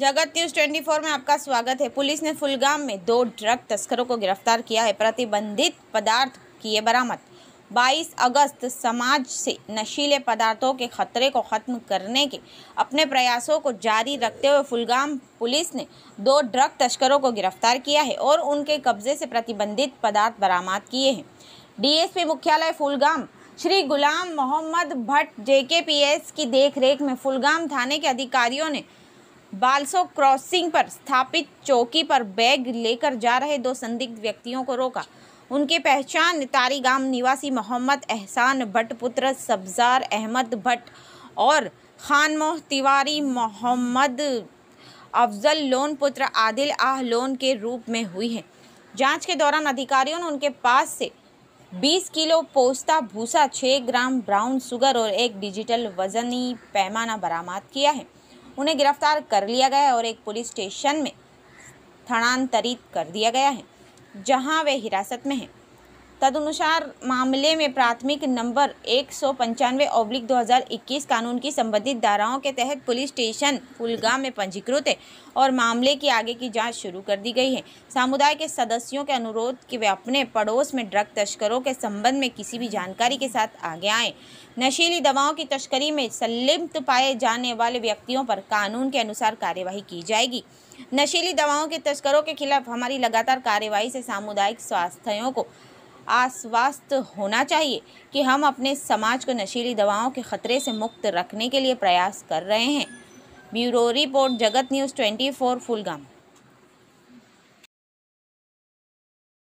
जगत news twenty four में आपका स्वागत है पुलिस ने फुलगाम में दो ड्रग तस्करों को गिरफ्तार किया है प्रतिबंधित पदार्थ किए बरामद 22 अगस्त समाज से नशीले पदार्थों के खतरे को ख़त्म करने के अपने प्रयासों को जारी रखते हुए फुलगाम पुलिस ने दो ड्रग तस्करों को गिरफ्तार किया है और उनके कब्जे से प्रतिबंधित पदार्थ बरामद किए हैं डी मुख्यालय फुलगाम श्री गुलाम मोहम्मद भट्ट जे की देखरेख में फुलगाम थाने के अधिकारियों ने बालसो क्रॉसिंग पर स्थापित चौकी पर बैग लेकर जा रहे दो संदिग्ध व्यक्तियों को रोका उनके पहचान नितारी गांव निवासी मोहम्मद एहसान भट्ट पुत्र सब्जार अहमद भट्ट और खान मोह तिवारी मोहम्मद अफजल लोन पुत्र आदिल आह लोन के रूप में हुई है जांच के दौरान अधिकारियों ने उनके पास से 20 किलो पोस्ता भूसा 6 ग्राम ब्राउन शुगर और एक डिजिटल वजनी पैमाना बरामद किया है उन्हें गिरफ्तार कर लिया गया है और एक पुलिस स्टेशन में स्थानांतरित कर दिया गया है जहां वे हिरासत में हैं तदनुसार मामले में प्राथमिक नंबर एक सौ पंचानवे ओब्लिक दो कानून की संबंधित धाराओं के तहत पुलिस स्टेशन फुलगाम में पंजीकृत है और मामले की आगे की जांच शुरू कर दी गई है समुदाय के सदस्यों के अनुरोध कि वे अपने पड़ोस में ड्रग तस्करों के संबंध में किसी भी जानकारी के साथ आगे आएँ नशीली दवाओं की तस्करी में संलिप्त पाए जाने वाले व्यक्तियों पर कानून के अनुसार कार्यवाही की जाएगी नशीली दवाओं के तस्करों के खिलाफ हमारी लगातार कार्यवाही से सामुदायिक स्वास्थ्यों को आश्वस्त होना चाहिए कि हम अपने समाज को नशीली दवाओं के खतरे से मुक्त रखने के लिए प्रयास कर रहे हैं bureau report Jagat news twenty four फुलगाम